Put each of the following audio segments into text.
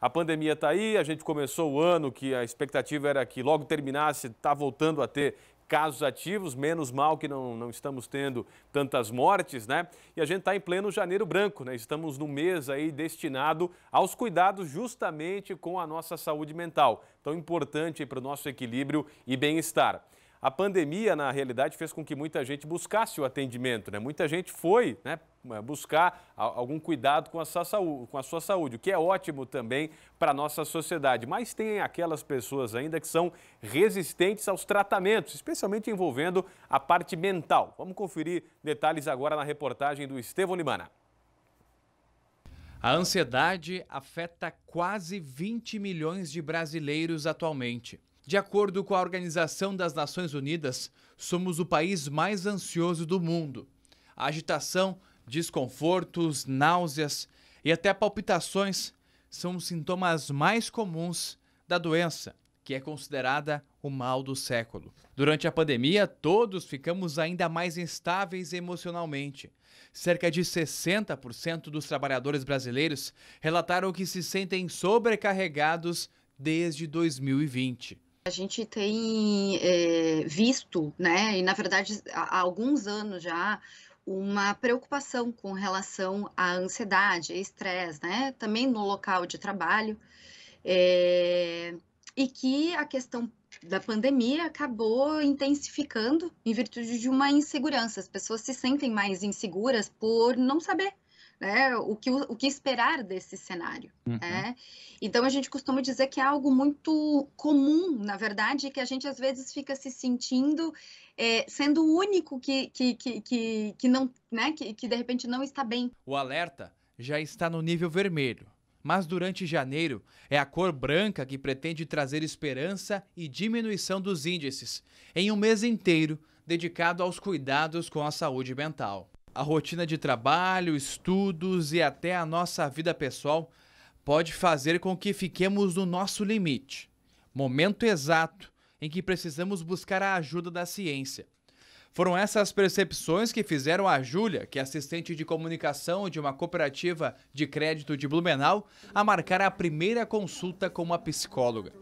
A pandemia está aí, a gente começou o ano que a expectativa era que logo terminasse, está voltando a ter casos ativos, menos mal que não, não estamos tendo tantas mortes, né? E a gente está em pleno janeiro branco, né? Estamos no mês aí destinado aos cuidados justamente com a nossa saúde mental, tão importante para o nosso equilíbrio e bem-estar. A pandemia, na realidade, fez com que muita gente buscasse o atendimento, né? Muita gente foi né, é, buscar algum cuidado com a, sua saúde, com a sua saúde, o que é ótimo também para a nossa sociedade. Mas tem aquelas pessoas ainda que são resistentes aos tratamentos, especialmente envolvendo a parte mental. Vamos conferir detalhes agora na reportagem do Estevão Limana. A ansiedade afeta quase 20 milhões de brasileiros atualmente. De acordo com a Organização das Nações Unidas, somos o país mais ansioso do mundo. A agitação Desconfortos, náuseas e até palpitações são os sintomas mais comuns da doença, que é considerada o mal do século. Durante a pandemia, todos ficamos ainda mais instáveis emocionalmente. Cerca de 60% dos trabalhadores brasileiros relataram que se sentem sobrecarregados desde 2020. A gente tem é, visto, né, e na verdade há alguns anos já, uma preocupação com relação à ansiedade, estresse, né? Também no local de trabalho. É... E que a questão da pandemia acabou intensificando em virtude de uma insegurança. As pessoas se sentem mais inseguras por não saber né, o, que, o que esperar desse cenário. Uhum. Né? Então, a gente costuma dizer que é algo muito comum, na verdade, que a gente às vezes fica se sentindo é, sendo o único que, que, que, que, que não, né, que, que de repente não está bem. O alerta já está no nível vermelho. Mas durante janeiro é a cor branca que pretende trazer esperança e diminuição dos índices, em um mês inteiro dedicado aos cuidados com a saúde mental. A rotina de trabalho, estudos e até a nossa vida pessoal pode fazer com que fiquemos no nosso limite, momento exato em que precisamos buscar a ajuda da ciência. Foram essas percepções que fizeram a Júlia, que é assistente de comunicação de uma cooperativa de crédito de Blumenau, a marcar a primeira consulta com uma psicóloga.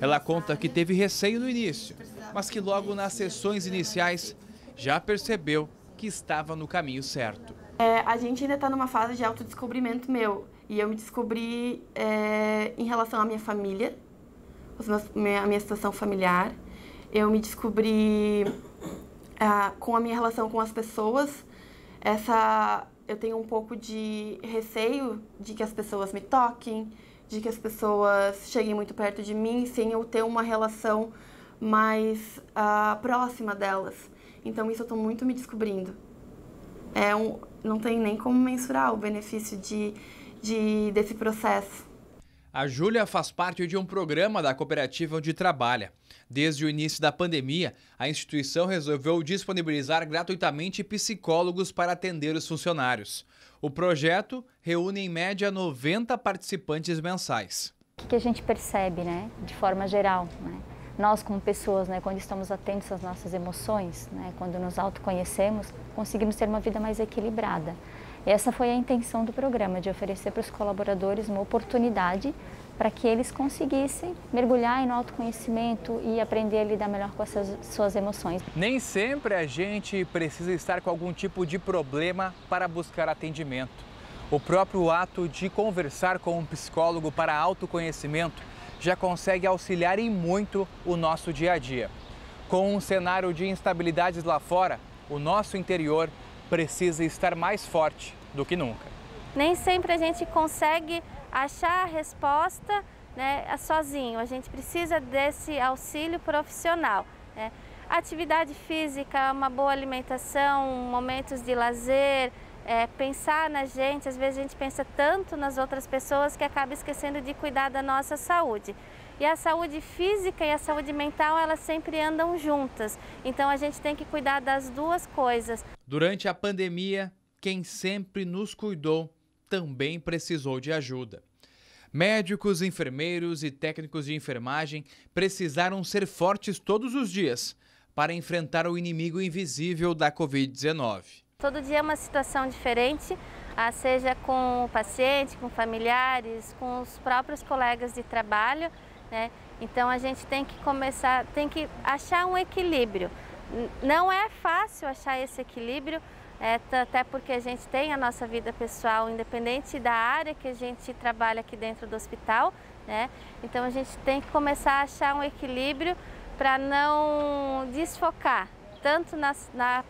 Ela conta que teve receio no início, mas que logo nas sessões iniciais já percebeu que estava no caminho certo. É, a gente ainda está numa fase de autodescobrimento meu. E eu me descobri é, em relação à minha família, meus, minha, a minha situação familiar. Eu me descobri é, com a minha relação com as pessoas. Essa, eu tenho um pouco de receio de que as pessoas me toquem, de que as pessoas cheguem muito perto de mim sem eu ter uma relação mais uh, próxima delas. Então isso eu estou muito me descobrindo. É um, não tem nem como mensurar o benefício de, de desse processo. A Júlia faz parte de um programa da cooperativa onde trabalha. Desde o início da pandemia, a instituição resolveu disponibilizar gratuitamente psicólogos para atender os funcionários. O projeto reúne em média 90 participantes mensais. O que a gente percebe, né, de forma geral, né? nós como pessoas, né, quando estamos atentos às nossas emoções, né, quando nos autoconhecemos, conseguimos ter uma vida mais equilibrada. Essa foi a intenção do programa, de oferecer para os colaboradores uma oportunidade para que eles conseguissem mergulhar no autoconhecimento e aprender a lidar melhor com as suas emoções. Nem sempre a gente precisa estar com algum tipo de problema para buscar atendimento. O próprio ato de conversar com um psicólogo para autoconhecimento já consegue auxiliar em muito o nosso dia a dia. Com um cenário de instabilidades lá fora, o nosso interior precisa estar mais forte do que nunca. Nem sempre a gente consegue achar a resposta né, sozinho, a gente precisa desse auxílio profissional. Né? Atividade física, uma boa alimentação, momentos de lazer, é, pensar na gente, às vezes a gente pensa tanto nas outras pessoas que acaba esquecendo de cuidar da nossa saúde. E a saúde física e a saúde mental, elas sempre andam juntas. Então a gente tem que cuidar das duas coisas. Durante a pandemia, quem sempre nos cuidou também precisou de ajuda. Médicos, enfermeiros e técnicos de enfermagem precisaram ser fortes todos os dias para enfrentar o inimigo invisível da Covid-19. Todo dia é uma situação diferente, ah, seja com o paciente, com familiares, com os próprios colegas de trabalho, né? Então a gente tem que começar, tem que achar um equilíbrio. Não é fácil achar esse equilíbrio, é, até porque a gente tem a nossa vida pessoal, independente da área que a gente trabalha aqui dentro do hospital, né? Então a gente tem que começar a achar um equilíbrio para não desfocar tanto na, na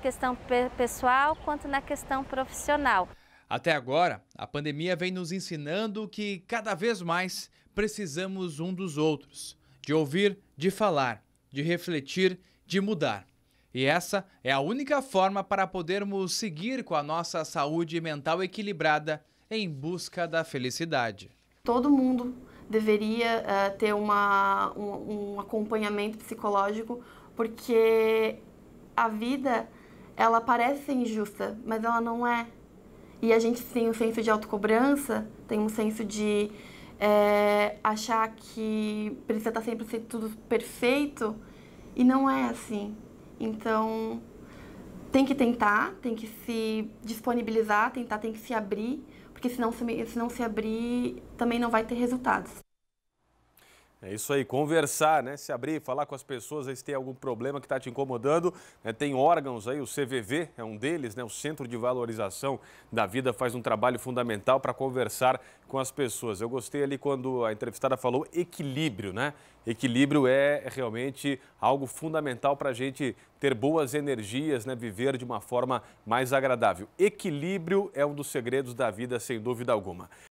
questão pessoal quanto na questão profissional. Até agora, a pandemia vem nos ensinando que cada vez mais precisamos um dos outros, de ouvir, de falar, de refletir, de mudar. E essa é a única forma para podermos seguir com a nossa saúde mental equilibrada em busca da felicidade. Todo mundo deveria uh, ter uma, um, um acompanhamento psicológico, porque a vida, ela parece injusta, mas ela não é. E a gente tem um senso de autocobrança, tem um senso de é, achar que precisa estar tá sempre ser tudo perfeito, e não é assim. Então, tem que tentar, tem que se disponibilizar, tentar, tem que se abrir, porque se não se, se não se abrir, também não vai ter resultados. É isso aí, conversar, né? Se abrir, falar com as pessoas, aí se tem algum problema que está te incomodando. Né? Tem órgãos aí, o CVV é um deles, né? O Centro de Valorização da Vida faz um trabalho fundamental para conversar com as pessoas. Eu gostei ali quando a entrevistada falou equilíbrio, né? Equilíbrio é realmente algo fundamental para a gente ter boas energias, né? Viver de uma forma mais agradável. Equilíbrio é um dos segredos da vida, sem dúvida alguma.